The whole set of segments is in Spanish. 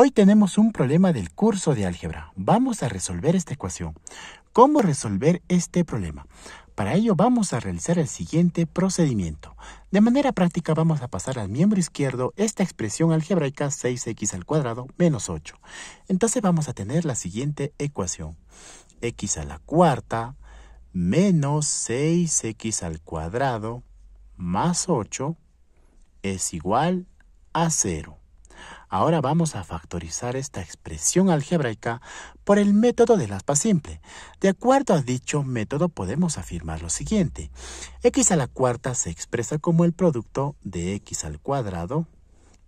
Hoy tenemos un problema del curso de álgebra. Vamos a resolver esta ecuación. ¿Cómo resolver este problema? Para ello vamos a realizar el siguiente procedimiento. De manera práctica vamos a pasar al miembro izquierdo esta expresión algebraica 6x al cuadrado menos 8. Entonces vamos a tener la siguiente ecuación. x a la cuarta menos 6x al cuadrado más 8 es igual a 0. Ahora vamos a factorizar esta expresión algebraica por el método del aspa simple. De acuerdo a dicho método podemos afirmar lo siguiente. x a la cuarta se expresa como el producto de x al cuadrado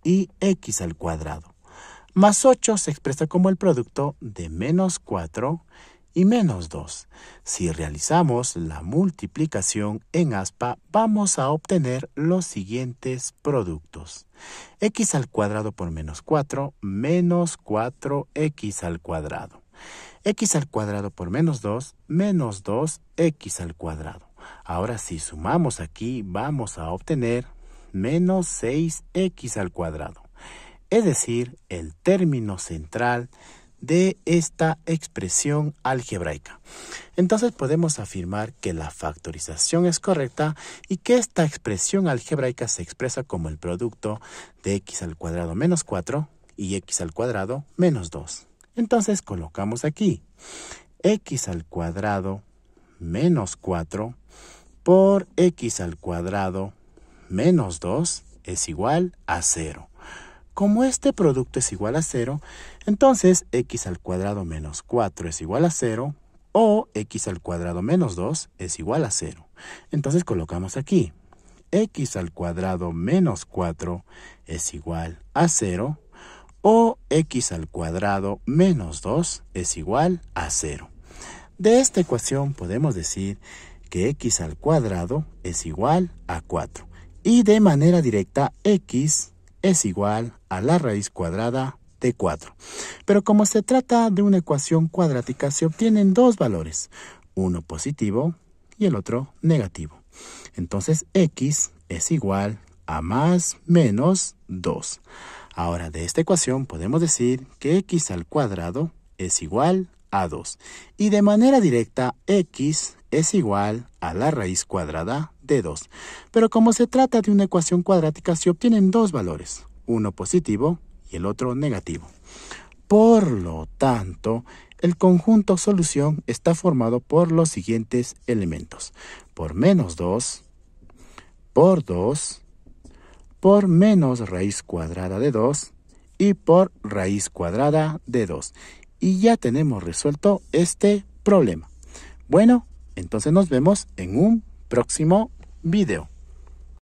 y x al cuadrado. Más 8 se expresa como el producto de menos 4 y menos 2. Si realizamos la multiplicación en aspa, vamos a obtener los siguientes productos. x al cuadrado por menos 4 menos 4x al cuadrado. x al cuadrado por menos 2 menos 2x al cuadrado. Ahora si sumamos aquí vamos a obtener menos 6x al cuadrado. Es decir, el término central de esta expresión algebraica. Entonces podemos afirmar que la factorización es correcta y que esta expresión algebraica se expresa como el producto de x al cuadrado menos 4 y x al cuadrado menos 2. Entonces colocamos aquí x al cuadrado menos 4 por x al cuadrado menos 2 es igual a 0. Como este producto es igual a 0, entonces x al cuadrado menos 4 es igual a 0 o x al cuadrado menos 2 es igual a 0. Entonces colocamos aquí x al cuadrado menos 4 es igual a 0 o x al cuadrado menos 2 es igual a 0. De esta ecuación podemos decir que x al cuadrado es igual a 4 y de manera directa x es igual a a la raíz cuadrada de 4. Pero como se trata de una ecuación cuadrática, se obtienen dos valores, uno positivo y el otro negativo. Entonces x es igual a más menos 2. Ahora de esta ecuación podemos decir que x al cuadrado es igual a 2. Y de manera directa x es igual a la raíz cuadrada de 2. Pero como se trata de una ecuación cuadrática se obtienen dos valores, uno positivo y el otro negativo. Por lo tanto, el conjunto solución está formado por los siguientes elementos. Por menos 2, por 2, por menos raíz cuadrada de 2 y por raíz cuadrada de 2. Y ya tenemos resuelto este problema. Bueno, entonces nos vemos en un próximo video.